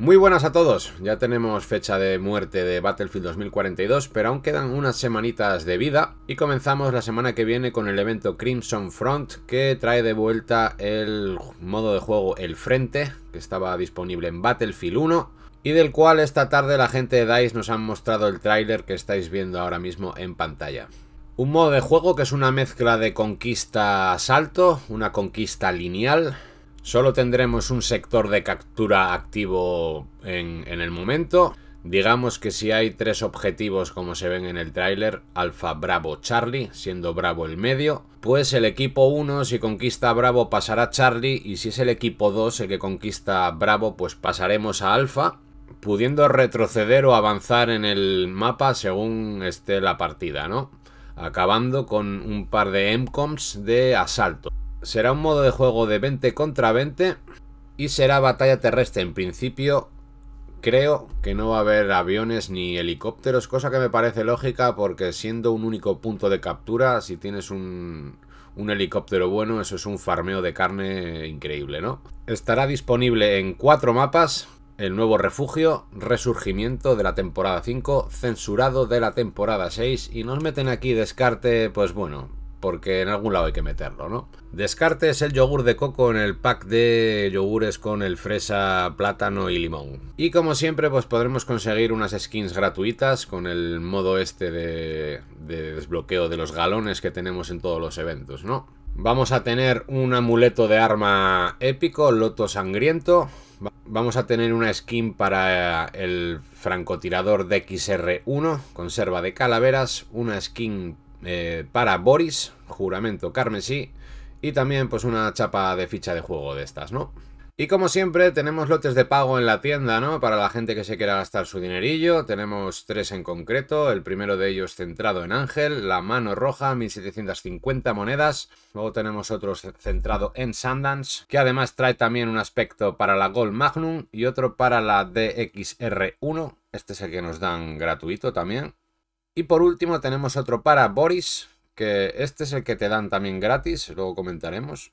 Muy buenas a todos, ya tenemos fecha de muerte de Battlefield 2042, pero aún quedan unas semanitas de vida y comenzamos la semana que viene con el evento Crimson Front que trae de vuelta el modo de juego El Frente, que estaba disponible en Battlefield 1 y del cual esta tarde la gente de DICE nos han mostrado el tráiler que estáis viendo ahora mismo en pantalla. Un modo de juego que es una mezcla de conquista-asalto, una conquista lineal, Solo tendremos un sector de captura activo en, el momento. Digamos que si hay tres objetivos como se ven en el tráiler, Alfa, Bravo, Charlie, siendo Bravo el medio, pues el equipo 1 si conquista Bravo pasará Charlie y si es el equipo 2 el que conquista Bravo pues pasaremos a Alfa, pudiendo retroceder o avanzar en el mapa según esté la partida, ¿no? Acabando con un par de MCOMs de asalto. Será un modo de juego de 20 contra 20 y será batalla terrestre. En principio, creo que no va a haber aviones ni helicópteros, cosa que me parece lógica porque siendo un único punto de captura, si tienes un, helicóptero bueno, eso es un farmeo de carne increíble, ¿no? Estará disponible en cuatro mapas, el nuevo refugio, resurgimiento de la temporada 5, censurado de la temporada 6 y nos meten aquí descarte, pues bueno, porque en algún lado hay que meterlo, ¿no? descarte es el yogur de coco en el pack de yogures con el fresa, plátano y limón. Y como siempre, pues podremos conseguir unas skins gratuitas con el modo este de, desbloqueo de los galones que tenemos en todos los eventos, ¿no? Vamos a tener un amuleto de arma épico, Loto Sangriento. Vamos a tener una skin para eh, el francotirador DXR1, conserva de calaveras, una skin eh, para Boris, juramento carmesí, y también pues una chapa de ficha de juego de estas, ¿no? Y como siempre, tenemos lotes de pago en la tienda, ¿no? Para la gente que se quiera gastar su dinerillo. Tenemos tres en concreto. El primero de ellos centrado en Ángel, la mano roja, 1750 monedas. Luego tenemos otro centrado en Sundance, que además trae también un aspecto para la Gold Magnum y otro para la DXR1. Este es el que nos dan gratuito también. Y por último tenemos otro para Boris, que este es el que te dan también gratis, luego comentaremos.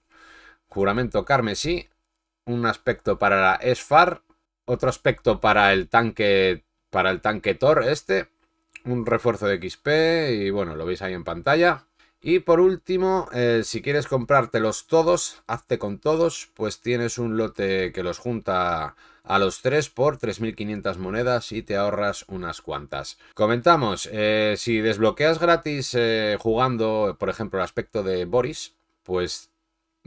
Juramento carmesí, un aspecto para la Esfar, otro aspecto para el tanque para el tanque Thor este, un refuerzo de XP y bueno, lo veis ahí en pantalla. Y por último, eh, si quieres comprártelos todos, hazte con todos, pues tienes un lote que los junta a los tres por 3.500 monedas y te ahorras unas cuantas. Comentamos, eh, si desbloqueas gratis eh, jugando, por ejemplo, el aspecto de Boris, pues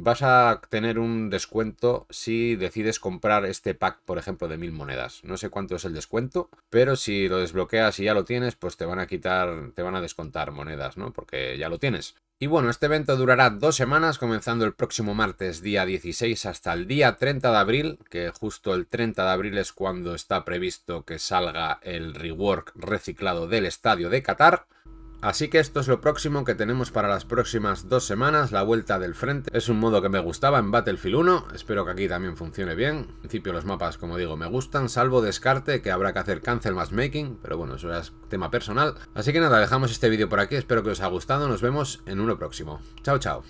vas a tener un descuento si decides comprar este pack, por ejemplo, de mil monedas. No sé cuánto es el descuento, pero si lo desbloqueas y ya lo tienes, pues te van a quitar, te van a descontar monedas, ¿no? Porque ya lo tienes. Y bueno, este evento durará dos semanas, comenzando el próximo martes día 16 hasta el día 30 de abril, que justo el 30 de abril es cuando está previsto que salga el rework reciclado del estadio de Qatar. Así que esto es lo próximo que tenemos para las próximas dos semanas, la vuelta del frente. Es un modo que me gustaba en Battlefield 1, espero que aquí también funcione bien. En principio los mapas, como digo, me gustan, salvo descarte que habrá que hacer cancel Making, pero bueno, eso es tema personal. Así que nada, dejamos este vídeo por aquí, espero que os haya gustado, nos vemos en uno próximo. Chao, chao.